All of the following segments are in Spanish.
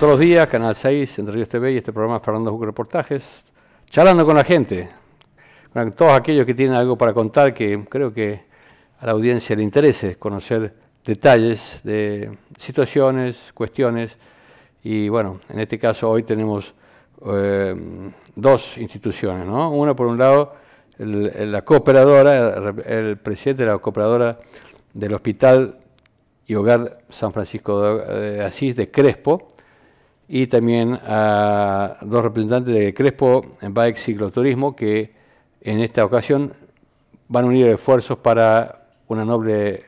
todos los días, Canal 6, Entre Ríos TV y este programa Fernando Juco Reportajes, charlando con la gente, con todos aquellos que tienen algo para contar que creo que a la audiencia le interese conocer detalles de situaciones, cuestiones. Y bueno, en este caso hoy tenemos eh, dos instituciones, ¿no? Una por un lado, la cooperadora, el presidente de la cooperadora del Hospital y Hogar San Francisco de Asís de Crespo, y también a dos representantes de Crespo Bike Cicloturismo que en esta ocasión van a unir esfuerzos para una noble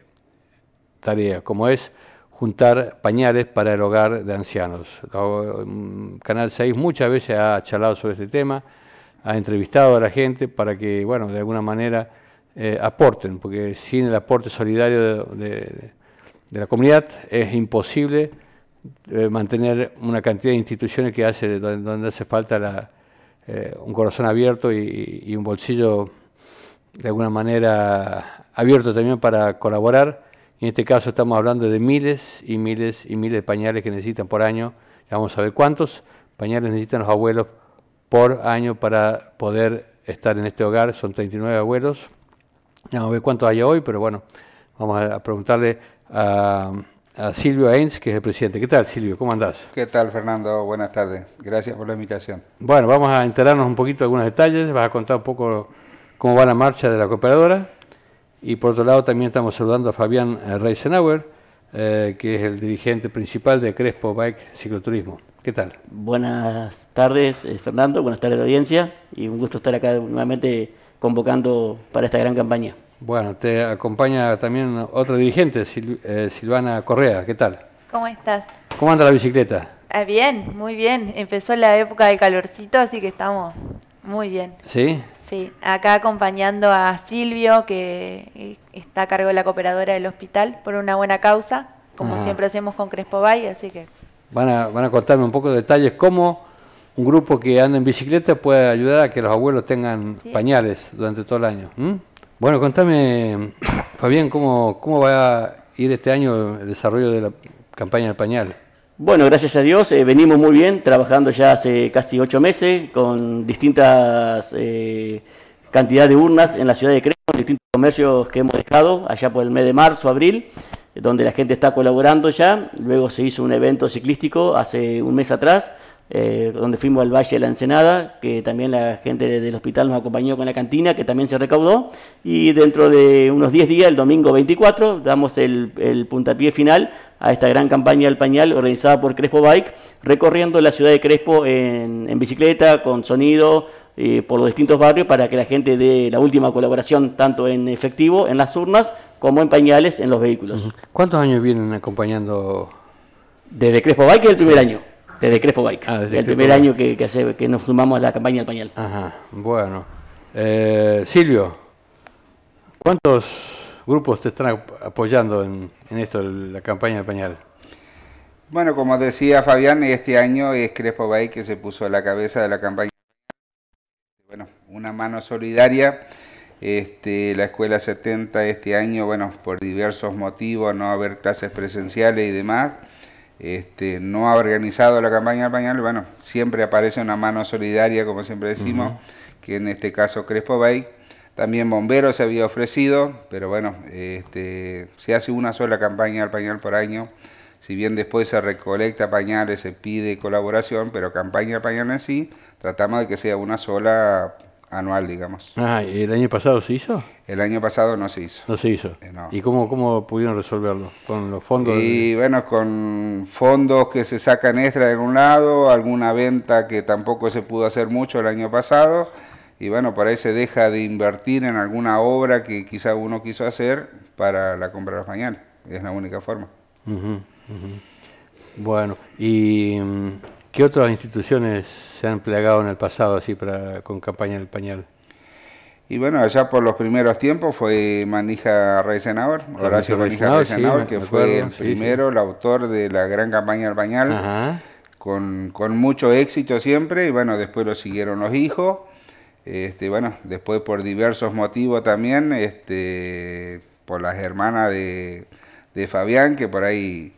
tarea, como es juntar pañales para el hogar de ancianos. Mm, Canal 6 muchas veces ha charlado sobre este tema, ha entrevistado a la gente para que, bueno, de alguna manera eh, aporten, porque sin el aporte solidario de la comunidad es imposible eh, mantener una cantidad de instituciones que hace donde, hace falta eh, un corazón abierto y, y, un bolsillo de alguna manera abierto también para colaborar. En este caso estamos hablando de miles y miles y miles de pañales que necesitan por año. Ya vamos a ver cuántos pañales necesitan los abuelos por año para poder estar en este hogar. Son 39 abuelos. Ya vamos a ver cuántos hay hoy, pero bueno, vamos a preguntarle a a Silvio Ains, que es el presidente. ¿Qué tal, Silvio? ¿Cómo andás? ¿Qué tal, Fernando? Buenas tardes. Gracias por la invitación. Bueno, vamos a enterarnos un poquito de algunos detalles. Vas a contar un poco cómo va la marcha de la cooperadora. Y por otro lado, también estamos saludando a Fabián eh, Reisenauer, eh, que es el dirigente principal de Crespo Bike Cicloturismo. ¿Qué tal? Buenas tardes, eh, Fernando. Buenas tardes, audiencia. Y un gusto estar acá nuevamente convocando para esta gran campaña. Bueno, te acompaña también otro dirigente, eh, Silvana Correa. ¿Qué tal? ¿Cómo estás? ¿Cómo anda la bicicleta? Ah, bien, muy bien. Empezó la época del calorcito, así que estamos muy bien. ¿Sí? Sí, acá acompañando a Silvio, que eh, está a cargo de la cooperadora del hospital, por una buena causa, como siempre hacemos con Crespo Bay, así que... Van a, van a contarme un poco de detalles cómo un grupo que anda en bicicleta puede ayudar a que los abuelos tengan pañales durante todo el año. Bueno, contame, Fabián, ¿cómo, va a ir este año el desarrollo de la campaña del pañal? Bueno, gracias a Dios eh, venimos muy bien, trabajando ya hace casi ocho meses con distintas eh, cantidades de urnas en la ciudad de Crema, distintos comercios que hemos dejado allá por el mes de marzo, abril, donde la gente está colaborando ya. Luego se hizo un evento ciclístico hace un mes atrás, eh, donde fuimos al Valle de la Ensenada, que también la gente del hospital nos acompañó con la cantina, que también se recaudó, y dentro de unos 10 días, el domingo 24, damos el, puntapié final a esta gran campaña del pañal organizada por Crespo Bike, recorriendo la ciudad de Crespo en, bicicleta, con sonido, eh, por los distintos barrios para que la gente dé la última colaboración tanto en efectivo en las urnas como en pañales en los vehículos. ¿Cuántos años vienen acompañando? Desde Crespo Bike el primer año. Desde Crespo Bike. Ah, el primer año que, hace, que nos sumamos a la campaña del pañal. Ajá, bueno. Eh, Silvio, ¿cuántos grupos te están apoyando en, en esto, la campaña del pañal? Bueno, como decía Fabián, este año es Crespo Bike que se puso a la cabeza de la campaña. Bueno, una mano solidaria. Este, la escuela 70 este año, bueno, por diversos motivos, no haber clases presenciales y demás, este, no ha organizado la campaña al pañal, bueno, siempre aparece una mano solidaria, como siempre decimos, que en este caso Crespo Bay. También Bomberos se había ofrecido, pero bueno, este, se hace una sola campaña al pañal por año. Si bien después se recolecta pañales, se pide colaboración, pero campaña al pañal en sí, tratamos de que sea una sola anual, digamos. Ah, ¿y ¿el año pasado se hizo? El año pasado no se hizo. No se hizo. Eh, ¿Y cómo, cómo pudieron resolverlo? ¿Con los fondos? Y bueno, con fondos que se sacan extra de algún lado, alguna venta que tampoco se pudo hacer mucho el año pasado, y bueno, para ahí se deja de invertir en alguna obra que quizá uno quiso hacer para la compra de los pañales. Es la única forma. Bueno, y mm, ¿Qué otras instituciones se han plegado en el pasado así con campaña del pañal? Y bueno, allá por los primeros tiempos fue Manija Reisenauer, Horacio Manija Reisenauer, que fue el primero, el autor de la gran campaña del pañal, con, mucho éxito siempre, y bueno, después lo siguieron los hijos, este, bueno, después por diversos motivos también, este, por las hermanas de Fabián, que por ahí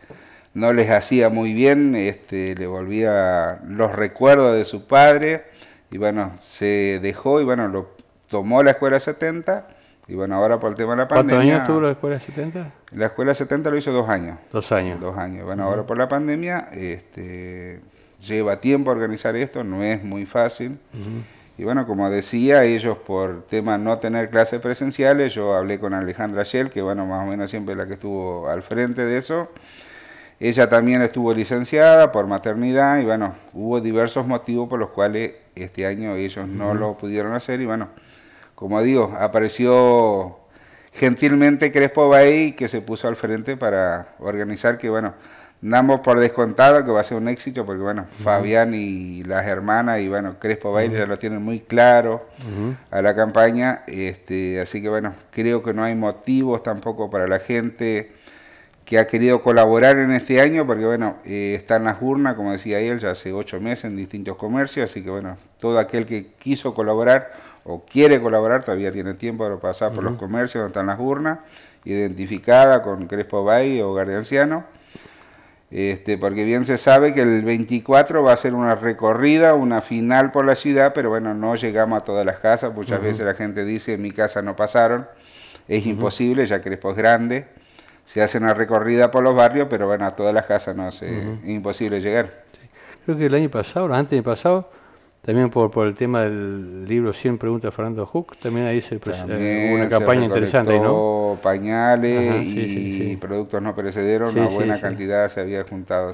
no les hacía muy bien, este, le volvía los recuerdos de su padre y bueno, se dejó y bueno, lo tomó la escuela 70 y bueno, ahora por el tema de la pandemia... ¿Cuántos años tuvo la escuela 70? La escuela 70 lo hizo dos años. Dos años. Dos años. Bueno, ahora por la pandemia este, lleva tiempo organizar esto, no es muy fácil. Y bueno, como decía, ellos por tema no tener clases presenciales, yo hablé con Alejandra Shell, que bueno, más o menos siempre es la que estuvo al frente de eso. Ella también estuvo licenciada por maternidad y bueno, hubo diversos motivos por los cuales este año ellos no lo pudieron hacer y bueno, como digo, apareció gentilmente Crespo Bay que se puso al frente para organizar que bueno, damos por descontado que va a ser un éxito porque bueno, Fabián y las hermanas y bueno, Crespo Bay ya lo tienen muy claro a la campaña, este, así que bueno, creo que no hay motivos tampoco para la gente que ha querido colaborar en este año, porque bueno, eh, está en las urnas, como decía él, ya hace ocho meses en distintos comercios, así que bueno, todo aquel que quiso colaborar o quiere colaborar, todavía tiene tiempo para pasar por los comercios donde están las urnas, identificada con Crespo Bay o Anciano este, porque bien se sabe que el 24 va a ser una recorrida, una final por la ciudad, pero bueno, no llegamos a todas las casas, muchas veces la gente dice, en mi casa no pasaron, es imposible, ya Crespo es grande se hace una recorrida por los barrios, pero bueno, a todas las casas, no es imposible llegar. Creo que el año pasado, del año pasado, también por, por el tema del libro 100 preguntas Fernando Hook, también ahí se presentó eh, una campaña interesante, ¿no? pañales y productos no perecederos, una buena cantidad se había juntado,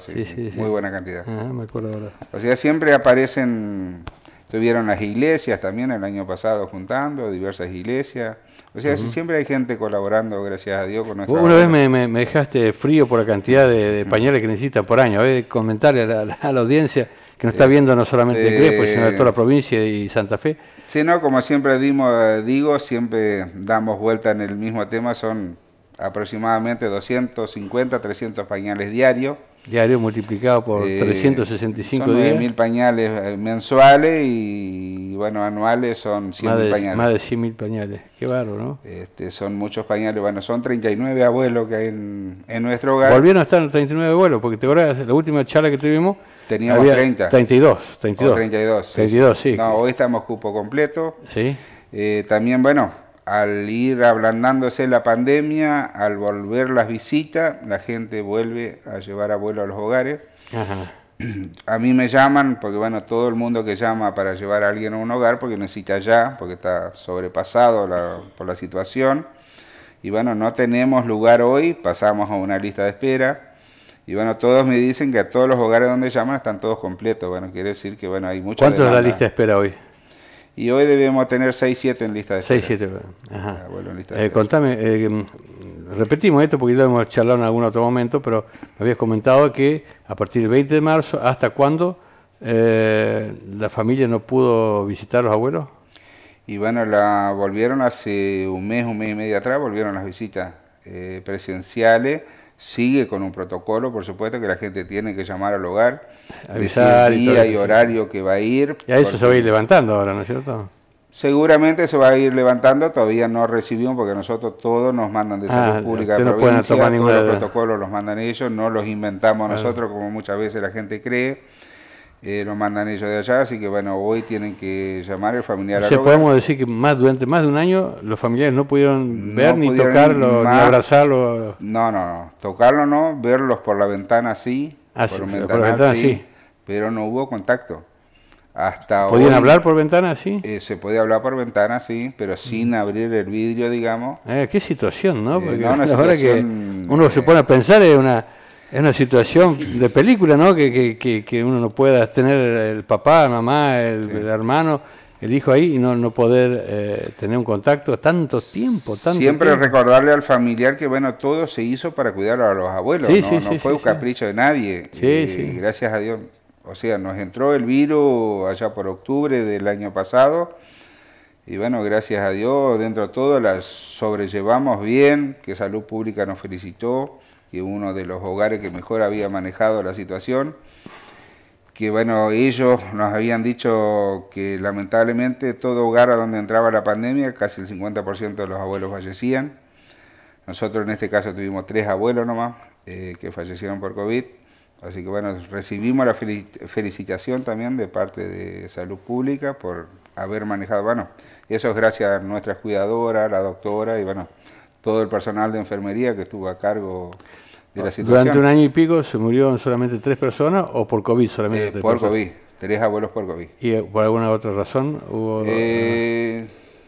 muy buena cantidad. me acuerdo ahora. O sea, siempre aparecen Tuvieron las iglesias también el año pasado juntando, diversas iglesias. O sea, siempre hay gente colaborando, gracias a Dios, con nuestra Una vez me, dejaste frío por la cantidad de, pañales que necesitas por año. A a comentarle a la, audiencia que nos está viendo no solamente sino de toda la provincia y Santa Fe. Sí, no, como siempre dimos, eh, digo, siempre damos vuelta en el mismo tema, son aproximadamente 250, 300 pañales diarios Diario multiplicado por 365 eh, son días. pañales eh, mensuales y, bueno, anuales son 100 pañales. Más de 100.000 pañales, qué barro, ¿no? Este, son muchos pañales, bueno, son 39 abuelos que hay en, nuestro hogar. Volvieron a estar 39 abuelos, porque te acuerdas, la última charla que tuvimos... Teníamos 30. 32, 32. sí. No, hoy estamos cupo completo. Sí. Eh, también, bueno, al ir ablandándose la pandemia, al volver las visitas, la gente vuelve a llevar a vuelo a los hogares. A mí me llaman, porque bueno, todo el mundo que llama para llevar a alguien a un hogar, porque necesita ya, porque está sobrepasado por la situación. Y bueno, no tenemos lugar hoy, pasamos a una lista de espera. Y bueno, todos me dicen que a todos los hogares donde llaman están todos completos. Bueno, quiere decir que bueno, hay muchos. ¿Cuánto es la lista de espera hoy? y hoy debemos tener 6, 7 en lista de espera. 6, 7, ah, eh, contame, eh, em, repetimos esto porque lo hemos charlado en algún otro momento, pero me habías comentado que a partir del 20 de marzo, ¿hasta cuándo eh, la familia no pudo visitar a los abuelos? Y bueno, la volvieron hace un mes, un mes y medio atrás, volvieron las visitas presenciales sigue con un protocolo, por supuesto, que la gente tiene que llamar al hogar, avisar día y, horario que va a ir. Y eso se va a ir levantando ahora, ¿no es cierto? Seguramente se va a ir levantando, todavía no recibimos porque nosotros todos nos mandan de salud ah, pública de no provincia, todos los protocolos los mandan ellos, no los inventamos ah. nosotros como muchas veces la gente cree eh, lo mandan ellos de allá, así que bueno, hoy tienen que llamar el familiar. O sea, podemos decir que más durante más de un año los familiares no pudieron ver, ni tocarlo, ni abrazarlo. No, no, no, tocarlo no, verlos por la ventana sí, ah, por, sí, la ventana sí, pero no hubo contacto. Hasta ¿Podían hablar por ventana, sí? Eh, se podía hablar por ventana, sí, pero sin mm. abrir el vidrio, digamos. Eh, qué situación, ¿no? Eh, Porque no, ahora que uno se pone a pensar es una es una situación de película, ¿no? Que, que, que, uno no pueda tener el papá, la mamá, el, hermano, el hijo ahí y no, no poder eh, tener un contacto tanto tiempo. Tanto Siempre recordarle al familiar que, bueno, todo se hizo para cuidar a los abuelos, sí, ¿no? no fue un capricho de nadie. Sí y eh, gracias a Dios. O sea, nos entró el virus allá por octubre del año pasado. Y bueno, gracias a Dios, dentro de todo las sobrellevamos bien, que Salud Pública nos felicitó que uno de los hogares que mejor había manejado la situación, que bueno, ellos nos habían dicho que lamentablemente todo hogar a donde entraba la pandemia, casi el 50% de los abuelos fallecían. Nosotros en este caso tuvimos tres abuelos nomás eh, que fallecieron por COVID. Así que bueno, recibimos la felicitación también de parte de Salud Pública por haber manejado, bueno, eso es gracias a nuestra cuidadora, la doctora y bueno, todo el personal de enfermería que estuvo a cargo de la ah, situación. Durante un año y pico se murieron solamente tres personas o por COVID solamente. Eh, por COVID, tres abuelos por COVID. ¿Y eh, por alguna otra razón hubo... Eh,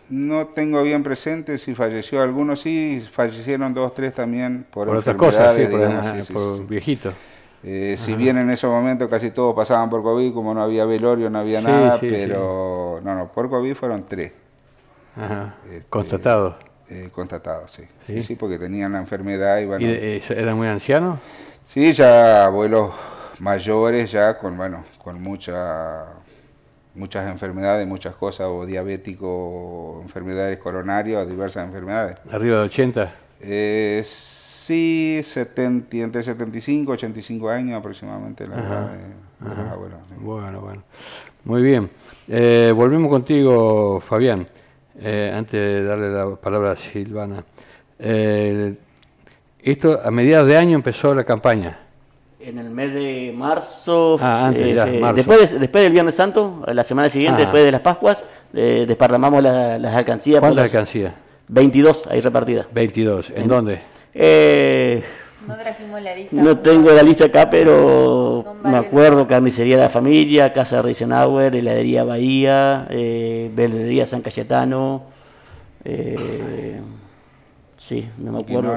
no tengo bien presente si falleció alguno, sí, fallecieron dos, tres también por, por otras cosas, sí, por, viejitos. Eh, si bien en ese momento casi todos pasaban por COVID, como no había velorio, no había nada, pero no, no, por COVID fueron tres. Ajá. Este, eh, contratados, sí. porque tenían la enfermedad y bueno... Eh, ¿Eran muy ancianos? Sí, ya abuelos mayores, ya con, bueno, con mucha, muchas enfermedades, muchas cosas, o diabético, enfermedades coronarias, diversas enfermedades. ¿Arriba de 80? Eh, sí, entre 75 y 85 años aproximadamente la edad de, Bueno, bueno. Muy bien. volvemos contigo, Fabián. Eh, antes de darle la palabra a Silvana, eh, esto a mediados de año empezó la campaña. En el mes de marzo, ah, eh, Después, después del Viernes Santo, la semana siguiente, ah. después de las Pascuas, desparramamos las alcancías. ¿Cuántas alcancías? 22 ahí repartidas. 22, ¿en, ¿En dónde? Eh, no tengo la lista acá, pero me acuerdo: Carnicería de la Familia, Casa Reisenauer, Heladería Bahía, eh, San Cayetano. Eh, sí, no me acuerdo.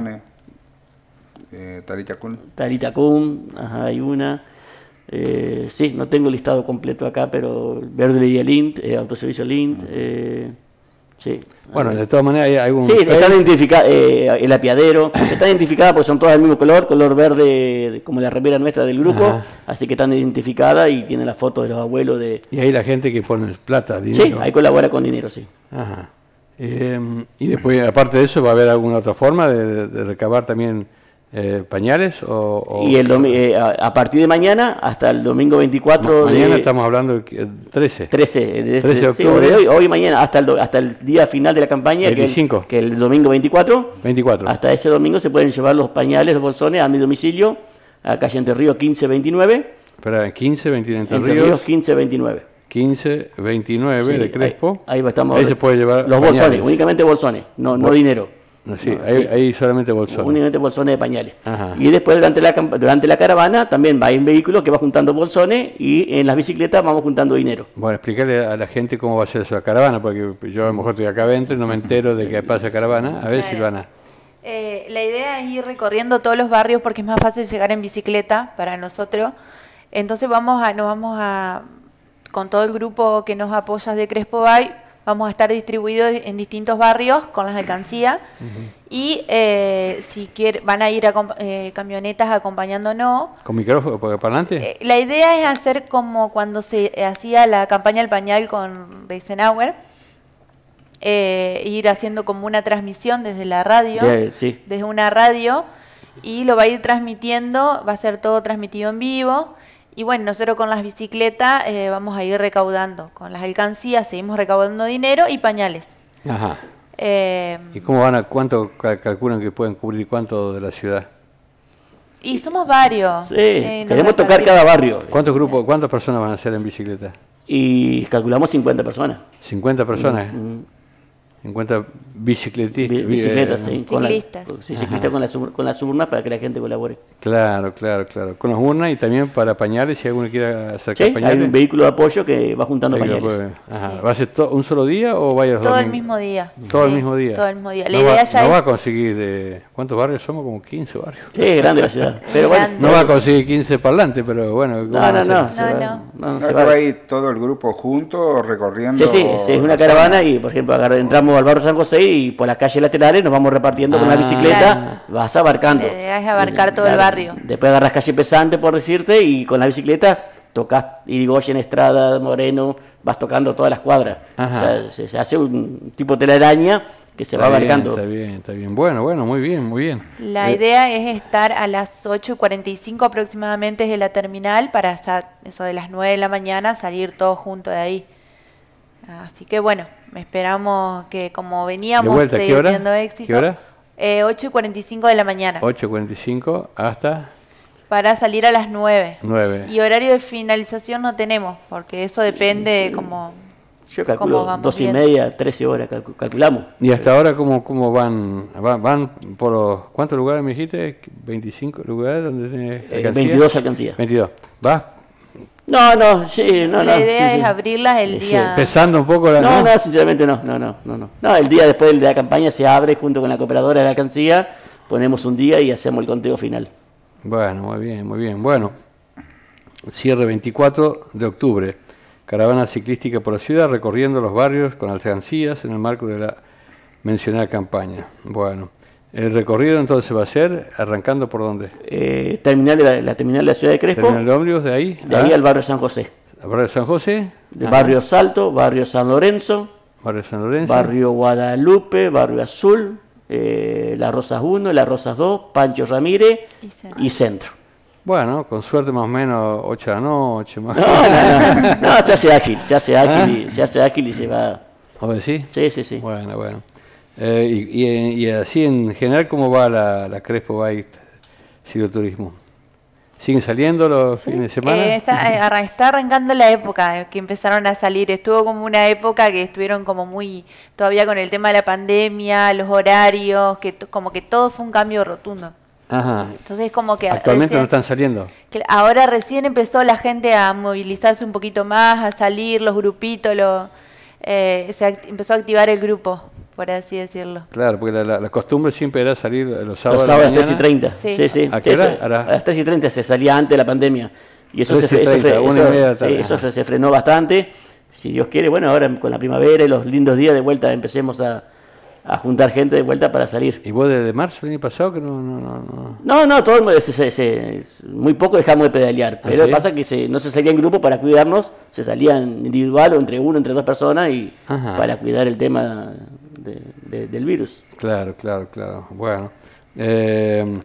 Eh, Tarita Kun. Tarita ajá, hay una. Eh, sí, no tengo el listado completo acá, pero Verde Lint, eh, Autoservicio Lint, eh, bueno, de todas maneras hay algún... Sí, están identificadas, eh, el apiadero, Está identificada porque son todas del mismo color, color verde, como la remera nuestra del grupo, así que están identificadas y tiene la foto de los abuelos de... Y ahí la gente que pone plata, dinero. Sí, ahí colabora con dinero, sí. Ajá. Eh, y después, aparte de eso, ¿va a haber alguna otra forma de recabar también eh, pañales o, y el eh, a partir de mañana hasta el domingo 24 mañana estamos hablando 13 13 de, 13 este, octubre hoy, hoy mañana hasta el, hasta el día final de la campaña 25. Que, el, el domingo 24 24 hasta ese domingo se pueden llevar los pañales los bolsones a mi domicilio a calle Entre Ríos 1529 Espera, 15 Entre, Entre Ríos 1529 15 de Crespo ahí, estamos, se puede llevar los bolsones únicamente bolsones no, no dinero Sí, hay, solamente bolsones. Únicamente bolsones de pañales. Y después, durante la, durante la caravana, también va un vehículo que va juntando bolsones y en las bicicletas vamos juntando dinero. Bueno, explicarle a la gente cómo va a ser esa caravana, porque yo a lo mejor estoy acá adentro y no me entero de qué pasa caravana. A ver, si Silvana. Eh, la idea es ir recorriendo todos los barrios porque es más fácil llegar en bicicleta para nosotros. Entonces vamos a, nos vamos a, con todo el grupo que nos apoya de Crespo Bay, vamos a estar distribuidos en distintos barrios con las alcancías. Y eh, si van a ir a eh, camionetas acompañándonos. ¿Con micrófono para adelante? Eh, la idea es hacer como cuando se hacía la campaña del pañal con Reisenauer. Eh, ir haciendo como una transmisión desde la radio, desde una radio, y lo va a ir transmitiendo, va a ser todo transmitido en vivo y bueno, nosotros con las bicicletas eh, vamos a ir recaudando, con las alcancías seguimos recaudando dinero y pañales. Ajá. Eh, ¿Y cómo van a, cuánto calculan que pueden cubrir cuánto de la ciudad? Y somos varios. Sí, eh, queremos tocar cada barrio. ¿Cuántos grupos, cuántas personas van a ser en bicicleta? Y calculamos 50 personas. 50 personas. Mm, mm en cuenta bicicletas Bicicleta, sí. Con con, las urnas para que la gente colabore. Claro, claro, claro. Con las urnas y también para pañales, si alguno quiere acercar Hay un vehículo de apoyo que va juntando pañales. ajá. ¿Va a ser un solo día o varios Todo el mismo día. Todo el mismo día. Todo el mismo día. La no idea va, a conseguir. De, ¿Cuántos barrios somos? Como 15 barrios. Sí, es grande la ciudad. Pero bueno, No va a conseguir 15 parlantes, pero bueno. No, no, no. no, no. va a ir todo el grupo junto recorriendo. Sí, sí, es una caravana y, por ejemplo, entramos al barrio San José y por las calles laterales nos vamos repartiendo con la ah, bicicleta, vas abarcando. La idea es abarcar todo el barrio. Después agarras calle pesante, por decirte, y con la bicicleta tocas Irigoyen, Estrada, Moreno, vas tocando todas las cuadras. se, hace un tipo de telaraña que se va abarcando. Está bien, está bien. Bueno, bueno, muy bien, muy bien. La eh, idea es estar a las 8.45 aproximadamente desde la terminal para eso de las 9 de la mañana salir todos juntos de ahí. Así que bueno, Esperamos que como veníamos teniendo éxito. ¿Qué hora? Eh, 8 y 45 de la mañana. 8 hasta... Para salir a las 9. 9. Y horario de finalización no tenemos, porque eso depende como... Yo calculo dos y media, 13 horas, calculamos. ¿Y hasta ahora cómo, cómo van, van, por ¿Cuántos lugares me dijiste? ¿25 lugares donde tenés 22 alcancías. 22. ¿va? No, no, sí, no, idea es abrirlas el día. Empezando un poco la. No, no, no, sinceramente no, no, no, no, no. el día después de la campaña se abre junto con la cooperadora de la alcancía, ponemos un día y hacemos el conteo final. Bueno, muy bien, muy bien. Bueno, cierre 24 de octubre. Caravana ciclística por la ciudad recorriendo los barrios con alcancías en el marco de la mencionada campaña. Bueno. El recorrido entonces va a ser arrancando por dónde? Eh, terminal la, terminal de la ciudad de Crespo. Terminal de ómnibus de ahí. De ahí ah. al barrio San José. barrio San José. De barrio Salto, barrio San Lorenzo. Barrio San Lorenzo. Barrio Guadalupe, barrio Azul, eh, Las Rosas 1, la Rosas 2, Pancho Ramírez y centro. Bueno, con suerte más o menos 8 de la noche. Más no, no, no, se hace ágil, se hace ágil, y, ah. se hace ágil y se va. ¿O sí? Sí, sí, sí. Bueno, bueno. Eh, y, así en general, ¿cómo va la, la Crespo Bike turismo ¿Siguen saliendo los fines de semana? Eh, eh, está, arrancando la época que empezaron a salir. Estuvo como una época que estuvieron como muy, todavía con el tema de la pandemia, los horarios, que como que todo fue un cambio rotundo. Ajá. Entonces como que... Actualmente no están saliendo. Ahora recién empezó la gente a movilizarse un poquito más, a salir, los grupitos, se empezó a activar el grupo por así decirlo. Claro, porque la, la, costumbre siempre era salir los sábados. a las 3 y 30. Sí, sí. ¿A qué hora? a las 3 y 30 se salía antes de la pandemia. Y eso, se, eso, se, frenó bastante. Si Dios quiere, bueno, ahora con la primavera y los lindos días de vuelta empecemos a, a juntar gente de vuelta para salir. ¿Y vos desde marzo del año pasado que no...? No, no, no. no, todo, muy poco dejamos de pedalear. ¿Ah, pero pasa que no se salía en grupo para cuidarnos, se salían individual o entre uno, entre dos personas y para cuidar el tema del virus. Claro, claro, claro. Bueno. Eh,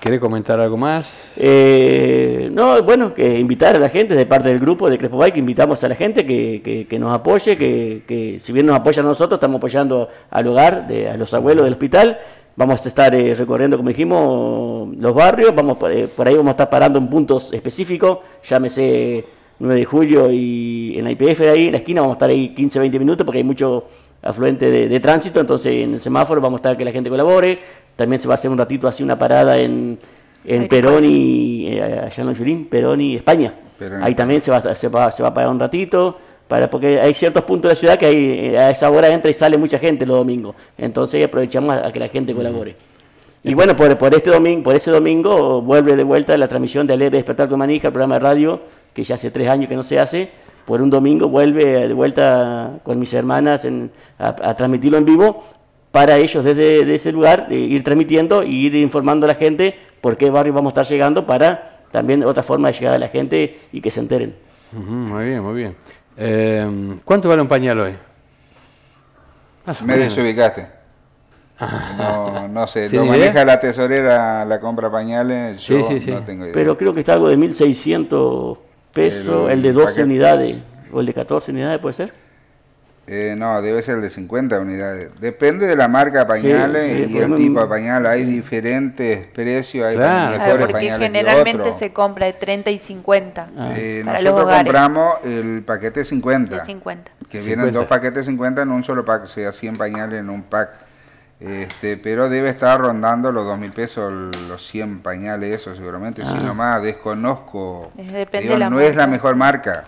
¿Quiere comentar algo más? Eh, no, bueno, que invitar a la gente de parte del grupo de Crespo Bike, invitamos a la gente que, nos apoye, que, si bien nos apoya a nosotros, estamos apoyando al hogar, de, a los abuelos del hospital. Vamos a estar eh, recorriendo, como dijimos, los barrios, vamos por ahí vamos a estar parando en puntos específicos, llámese 9 de julio y en la IPF de ahí, en la esquina, vamos a estar ahí 15, 20 minutos porque hay mucho afluente de, tránsito, entonces en el semáforo vamos a estar que la gente colabore, también se va a hacer un ratito así una parada en, en Perón y, eh, allá en Perón y España, ahí también se va, se, va, se va a parar un ratito, para, porque hay ciertos puntos de la ciudad que eh, a esa hora entra y sale mucha gente los domingos, entonces aprovechamos a, que la gente colabore. Y bueno, por, por, este domingo, por ese domingo vuelve de vuelta la transmisión de Alegre Despertar con Manija, el programa de radio, que ya hace tres años que no se hace, por un domingo, vuelve de vuelta con mis hermanas a, transmitirlo en vivo para ellos desde ese lugar ir transmitiendo e ir informando a la gente por qué barrio vamos a estar llegando para también otra forma de llegar a la gente y que se enteren. muy bien, muy bien. Em, ¿Cuánto vale un pañal hoy? Me desubicaste. Ah. No, sé, lo maneja la tesorera, la compra pañales, yo sí, sí, sí. no tengo idea. Pero creo que está algo de 1.600 peso, el, de 12 unidades o el de 14 unidades puede ser. Eh, no, debe ser el de 50 unidades. Depende de la marca de pañales y el tipo de pañal. Hay diferentes precios, hay claro. porque generalmente se compra de 30 y 50 ah. Eh, nosotros compramos el paquete 50. De 50. Que vienen dos paquetes 50 en un solo pack, o sea, 100 pañales en un pack. Este, pero debe estar rondando los dos mil pesos, los 100 pañales, eso seguramente, si si ah. nomás desconozco. no es la mejor marca.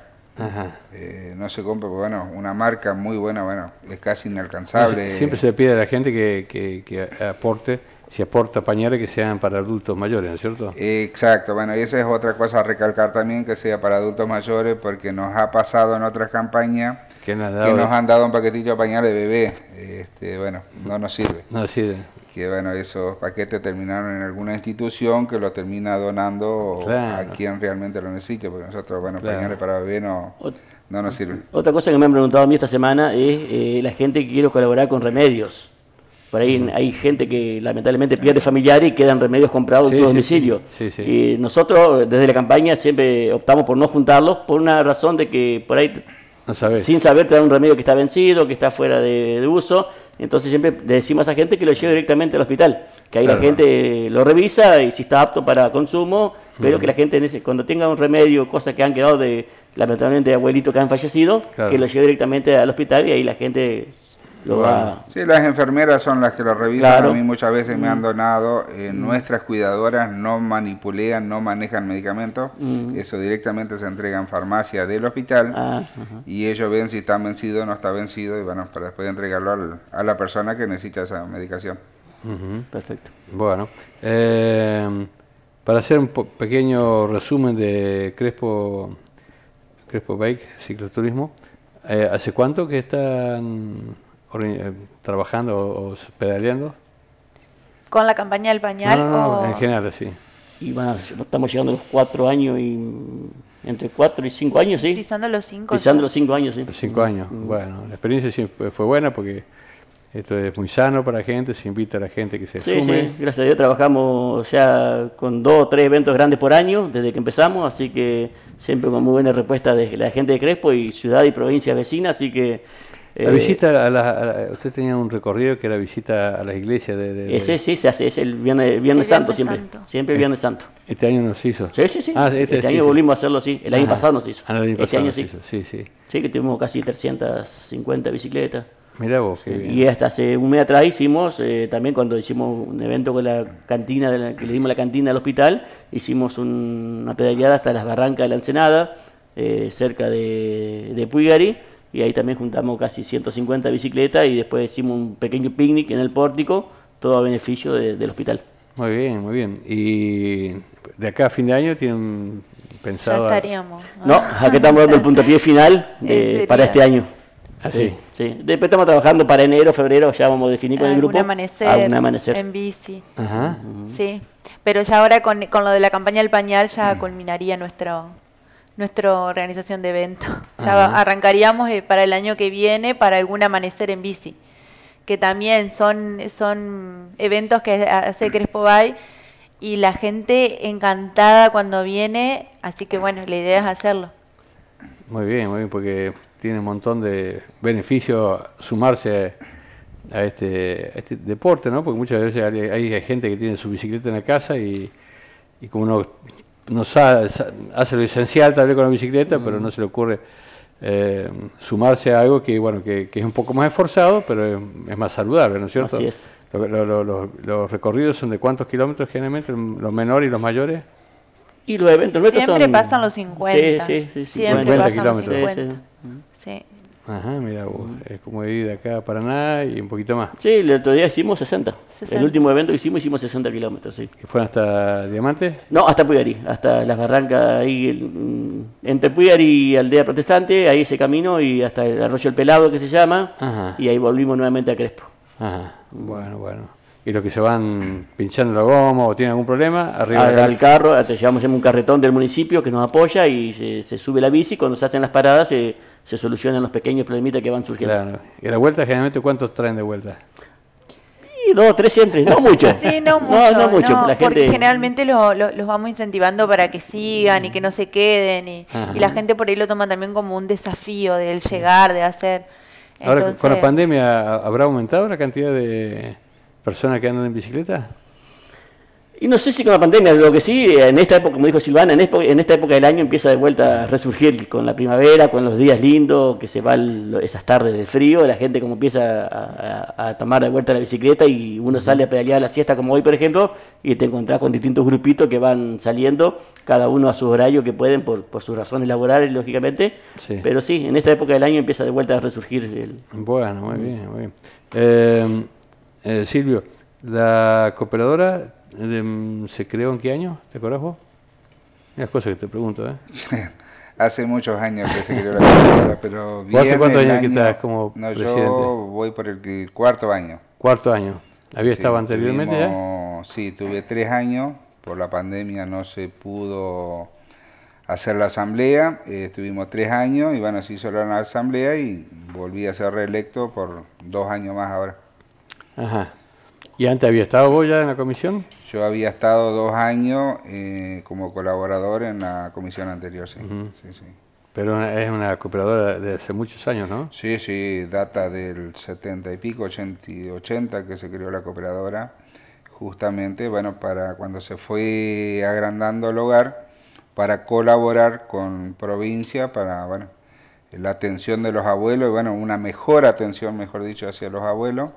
Eh, no se compra, bueno, una marca muy buena, bueno, es casi inalcanzable. Siempre se pide a la gente que, que, que aporte, si aporta pañales que sean para adultos mayores, ¿no es cierto? Exacto, bueno, y esa es otra cosa a recalcar también, que sea para adultos mayores, porque nos ha pasado en otras campañas que nos, han dado un paquetito de pañales de bebé, este, bueno, no nos sirve. No sirve. Que bueno, esos paquetes terminaron en alguna institución que lo termina donando a quien realmente lo necesite, porque nosotros, bueno, pañales para bebé no, nos sirven. Otra cosa que me han preguntado a mí esta semana es eh, la gente que quiere colaborar con remedios. Por ahí hay gente que lamentablemente pierde familiar y quedan remedios comprados en su domicilio. y nosotros desde la campaña siempre optamos por no juntarlos por una razón de que por ahí sin saber te un remedio que está vencido, que está fuera de, uso. Entonces siempre decimos a esa gente que lo lleve directamente al hospital, que ahí la gente lo revisa y si está apto para consumo, pero que la gente en ese, cuando tenga un remedio, cosas que han quedado de lamentablemente de abuelitos que han fallecido, que lo lleve directamente al hospital y ahí la gente Sí, las enfermeras son las que lo revisan. y A mí muchas veces me han mm. donado. Eh, mm. Nuestras cuidadoras no manipulean, no manejan medicamentos. Mm. Eso directamente se entrega en farmacia del hospital. Ah, y ellos ven si está vencido o no está vencido y bueno, para después entregarlo a la persona que necesita esa medicación. Perfecto. Bueno, em, para hacer un pequeño resumen de Crespo, Crespo Bike, cicloturismo, eh, ¿hace cuánto que están eh, trabajando o, pedaleando? ¿Con la campaña del bañal. en general, sí. Y bueno, estamos llegando a los cuatro años y entre cuatro y cinco años, sí. Pisando los cinco. los cinco años, sí. Los cinco años, mm. bueno, la experiencia siempre fue buena porque esto es muy sano para la gente, se invita a la gente que se sí, Sí, gracias a Dios trabajamos, o sea, con dos o tres eventos grandes por año desde que empezamos, así que siempre con muy buena respuesta de la gente de Crespo y ciudad y provincia vecina, así que la eh, visita a, la, usted tenía un recorrido que era visita a las iglesias de, Ese sí se hace, es el Viernes, Santo, siempre, el eh, Viernes Santo. Este año nos hizo. Sí, sí, sí. Ah, este, este año volvimos a hacerlo sí, el año ah, pasado nos hizo. Ah, este año sí. sí, sí. Sí, que tuvimos casi 350 bicicletas. Mira vos, Y hasta hace un mes atrás hicimos, eh, también cuando hicimos un evento con la cantina, de la, que le dimos la cantina al hospital, hicimos una pedaleada hasta las barrancas de la Ensenada, cerca de, de Puigari y ahí también juntamos casi 150 bicicletas y después hicimos un pequeño picnic en el pórtico, todo a beneficio del hospital. Muy bien, muy bien. ¿Y de acá a fin de año tienen pensado? Ya estaríamos. No, aquí estamos dando el puntapié final eh, para este año. Así. ¿Ah, sí, Después estamos trabajando para enero, febrero, ya vamos a definir con el grupo. Amanecer, amanecer. En bici. Ajá. Sí. Pero ya ahora con, con, lo de la campaña del pañal ya mm. culminaría nuestro, nuestra organización de eventos. Ya arrancaríamos eh, para el año que viene para algún amanecer en bici, que también son, son eventos que hace Crespo Bay y la gente encantada cuando viene, así que bueno, la idea es hacerlo. Muy bien, muy bien, porque tiene un montón de beneficios sumarse este, a este, deporte, ¿no? Porque muchas veces hay, gente que tiene su bicicleta en la casa y, como uno no hace lo esencial tal vez con la bicicleta, pero no se le ocurre eh, sumarse a algo que, bueno, que, que, es un poco más esforzado, pero es, más saludable, ¿no es cierto? Así es. los recorridos son de cuántos kilómetros generalmente, los menores y los mayores. Y los eventos Siempre pasan los 50. Siempre pasan los 50. Sí. Ajá, mira es como de de acá a Paraná y un poquito más. Sí, el otro día hicimos 60. El último evento que hicimos, hicimos 60 kilómetros, sí. fue fueron hasta Diamante? No, hasta Puyari, hasta las barrancas ahí, mm, entre Puyari y Aldea Protestante, ahí ese camino y hasta el Arroyo El Pelado que se llama, y ahí volvimos nuevamente a Crespo. Ajá, mm. bueno, bueno y los que se van pinchando la goma o tienen algún problema, arriba del carro, te llevamos en un carretón del municipio que nos apoya y se, se, sube la bici, cuando se hacen las paradas se, se solucionan los pequeños problemitas que van surgiendo. Claro. ¿Y la vuelta generalmente cuántos traen de vuelta? Y dos, tres siempre, no mucho. Sí, no mucho. No, no mucho. la gente... Porque generalmente los vamos incentivando para que sigan y que no se queden. Y, y, la gente por ahí lo toma también como un desafío del llegar, de hacer. Ahora, con la pandemia, ¿habrá aumentado la cantidad de personas que andan en bicicleta? Y no sé si con la pandemia, lo que sí, en esta época, como dijo Silvana, en, en esta época del año empieza de vuelta a resurgir con la primavera, con los días lindos, que se van esas tardes de frío, la gente como empieza a, tomar de vuelta la bicicleta y uno sale a pedalear a la siesta como hoy, por ejemplo, y te encontrás con distintos grupitos que van saliendo, cada uno a su horario que pueden por, sus razones laborales, lógicamente. Pero sí, en esta época del año empieza de vuelta a resurgir. El... Bueno, muy bien, muy bien. Eh, eh, Silvio, la cooperadora ¿Se creó en qué año? ¿Te acuerdas vos? Las cosas que te pregunto, ¿eh? Hace muchos años que se creó la asamblea. pero ¿Hace cuántos años que estás como no, presidente? Yo voy por el cuarto año. Cuarto año. ¿Había estado anteriormente ya? Sí, tuve tres años. Por la pandemia no se pudo hacer la asamblea. Eh, estuvimos tres años y bueno, se hizo la asamblea y volví a ser reelecto por dos años más ahora. Ajá. ¿Y antes había estado vos ya en la comisión? Yo había estado dos años eh, como colaborador en la comisión anterior, sí. sí, sí. Pero es una cooperadora de hace muchos años, ¿no? Sí, sí, data del 70 y pico, 80, 80 que se creó la cooperadora, justamente, bueno, para cuando se fue agrandando el hogar, para colaborar con provincia, para, bueno, la atención de los abuelos, y bueno, una mejor atención, mejor dicho, hacia los abuelos.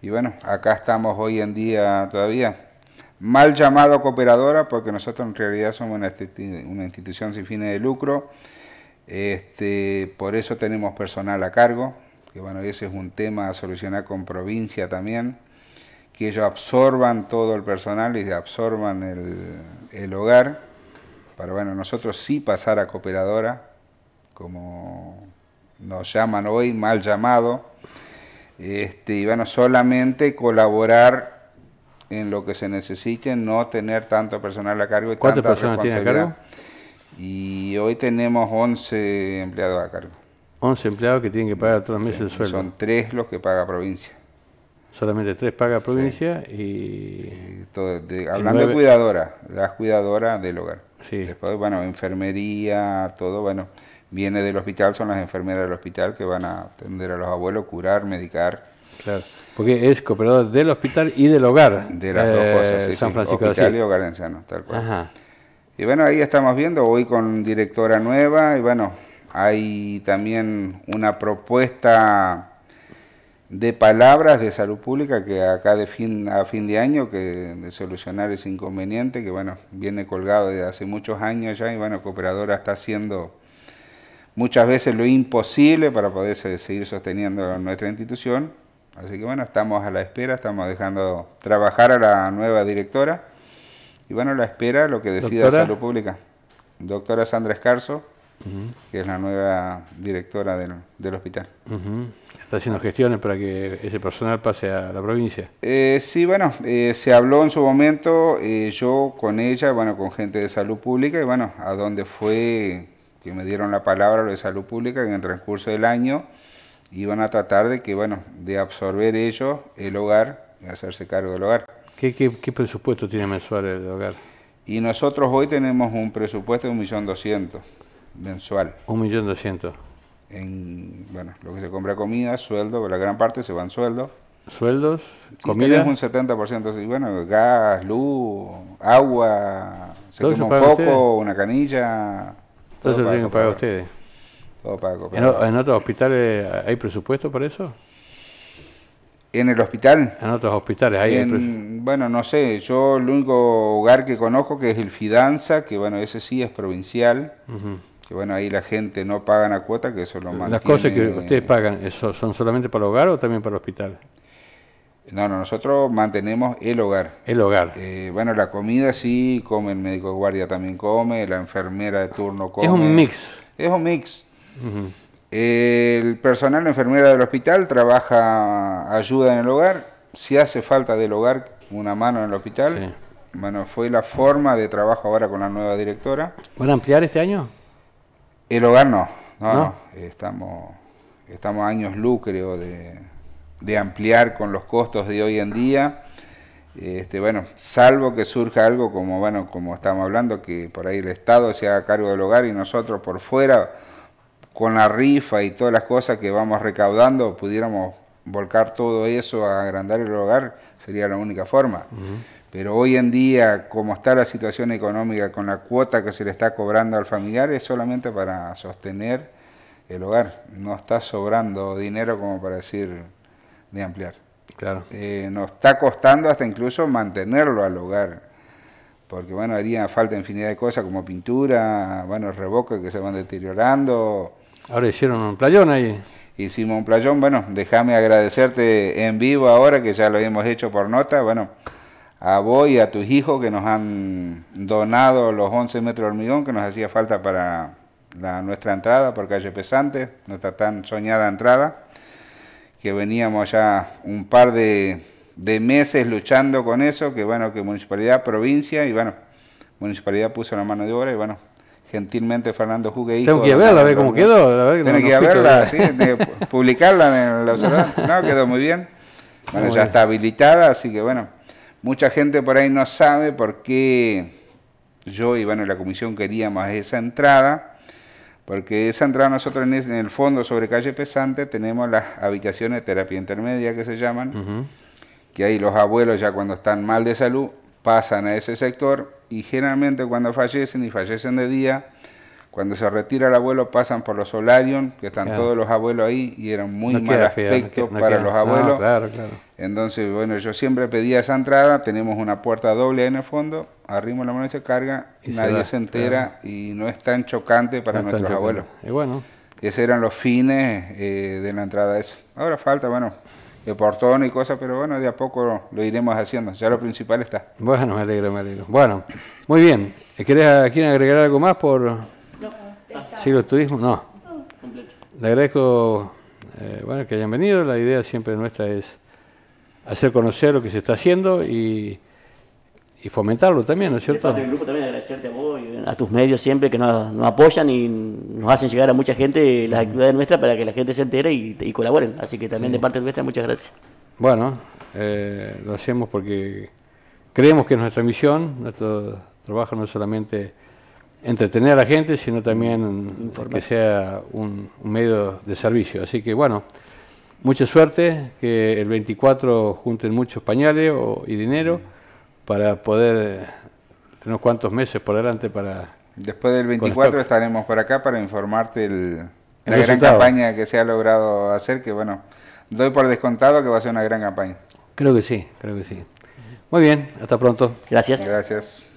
Y bueno, acá estamos hoy en día todavía mal llamado cooperadora, porque nosotros en realidad somos una, institución sin fines de lucro, este, por eso tenemos personal a cargo, que bueno, ese es un tema a solucionar con provincia también, que ellos absorban todo el personal y absorban el, hogar, para bueno, nosotros sí pasar a cooperadora, como nos llaman hoy, mal llamado, este, y bueno, solamente colaborar en lo que se necesite, no tener tanto personal a cargo y tanta responsabilidad. a cargo? Y hoy tenemos 11 empleados a cargo. 11 empleados que tienen que pagar todos los meses el sueldo. Son tres los que paga provincia. Solamente tres paga provincia y... hablando de cuidadora, las cuidadoras del hogar. Sí. Después, bueno, enfermería, todo, bueno, viene del hospital, son las enfermeras del hospital que van a atender a los abuelos, curar, medicar. Claro porque es cooperador del hospital y del hogar. De las dos cosas, eh, sí, San Francisco de y hogar tal cual. Y bueno, ahí estamos viendo, hoy con directora nueva, y bueno, hay también una propuesta de palabras de salud pública que acá de fin a fin de año que de solucionar ese inconveniente que bueno viene colgado desde hace muchos años ya y bueno cooperadora está haciendo muchas veces lo imposible para poder seguir sosteniendo nuestra institución Así que bueno, estamos a la espera, estamos dejando trabajar a la nueva directora. Y bueno, a la espera lo que decida la Salud Pública. Doctora Sandra Escarzo, que es la nueva directora del, del hospital. ¿Está haciendo gestiones para que ese personal pase a la provincia? Eh, sí, bueno, eh, se habló en su momento, eh, yo con ella, bueno, con gente de salud pública, y bueno, a dónde fue que me dieron la palabra lo de salud pública, en el transcurso del año iban a tratar de que, bueno, de absorber ellos el hogar y hacerse cargo del hogar. ¿Qué, presupuesto tiene mensual el hogar? Y nosotros hoy tenemos un presupuesto de 1.200.000 mensual. 1.200.000. En, bueno, lo que se compra comida, sueldo, la gran parte se van sueldos. ¿Sueldos? ¿Comida? un 70%, y bueno, gas, luz, agua, se quema un foco, una canilla. Todo, eso lo tienen que pagar ustedes. Oh, ¿En, otros hospitales hay presupuesto para eso? ¿En el hospital? En otros hospitales Bueno, no sé, yo el único hogar que conozco que es el Fidanza, que bueno, ese sí es provincial, que bueno, ahí la gente no paga la cuota, que eso lo mantiene... ¿Las cosas que ustedes pagan ¿eso son solamente para el hogar o también para el hospital? No, no, nosotros mantenemos el hogar. El hogar. Eh, bueno, la comida sí, come el médico guardia también come, la enfermera de turno come. Es un mix. Es un mix. El personal enfermera del hospital trabaja, ayuda en el hogar, si hace falta del hogar, una mano en el hospital. Bueno, fue la forma de trabajo ahora con la nueva directora. ¿Van a ampliar este año? El hogar no, no, Estamos, estamos años lucre de, de, ampliar con los costos de hoy en día. Este, bueno, salvo que surja algo como, bueno, como estamos hablando, que por ahí el Estado se haga cargo del hogar y nosotros por fuera con la rifa y todas las cosas que vamos recaudando, pudiéramos volcar todo eso a agrandar el hogar, sería la única forma. Pero hoy en día, como está la situación económica con la cuota que se le está cobrando al familiar, es solamente para sostener el hogar. No está sobrando dinero como para decir de ampliar. Claro. Eh, nos está costando hasta incluso mantenerlo al hogar. Porque bueno, haría falta infinidad de cosas como pintura, bueno, reboques que se van deteriorando, Ahora hicieron un playón ahí. Hicimos un playón, bueno, déjame agradecerte en vivo ahora que ya lo hemos hecho por nota, bueno, a vos y a tus hijos que nos han donado los 11 metros de hormigón que nos hacía falta para nuestra entrada por calle Pesante, nuestra tan soñada entrada, que veníamos ya un par de, de meses luchando con eso, que bueno, que municipalidad, provincia y bueno, municipalidad puso la mano de obra y bueno, gentilmente Fernando Jugue Tengo que verla, a ver cómo quedó. A que verla, sí, publicarla en la No, quedó muy bien. Bueno, ya está habilitada, así que bueno, mucha gente por ahí no sabe por qué yo y la comisión queríamos esa entrada, porque esa entrada nosotros en el fondo sobre calle Pesante tenemos las habitaciones de terapia intermedia que se llaman, que ahí los abuelos ya cuando están mal de salud pasan a ese sector y generalmente cuando fallecen y fallecen de día, cuando se retira el abuelo pasan por los solarium, que están todos los abuelos ahí y eran muy mal aspecto para los abuelos. Entonces, bueno, yo siempre pedía esa entrada, tenemos una puerta doble en el fondo, arrimo la mano y se carga, nadie se, entera y no es tan chocante para nuestros abuelos. Y bueno. Esos eran los fines eh, de la entrada eso. Ahora falta, bueno, de portón y cosas, pero bueno, de a poco lo iremos haciendo. Ya lo principal está. Bueno, me alegro, me alegro. Bueno, muy bien. ¿Querés, ¿Quieren agregar algo más por no, siglo turismo? No. Le agradezco eh, bueno, que hayan venido. La idea siempre nuestra es hacer conocer lo que se está haciendo y y fomentarlo también, ¿no es cierto? De parte del grupo también agradecerte a vos y a tus medios siempre que nos, apoyan y nos hacen llegar a mucha gente las actividades nuestras para que la gente se entere y, colaboren. Así que también de parte nuestra muchas gracias. Bueno, eh, lo hacemos porque creemos que es nuestra misión, nuestro trabajo no es solamente entretener a la gente, sino también que sea un, medio de servicio. Así que bueno, mucha suerte, que el 24 junten muchos pañales y dinero para poder eh, unos cuantos meses por delante para... Después del 24 estaremos por acá para informarte el, la gran campaña que se ha logrado hacer, que bueno, doy por descontado que va a ser una gran campaña. Creo que sí, creo que sí. Muy bien, hasta pronto. Gracias. Gracias.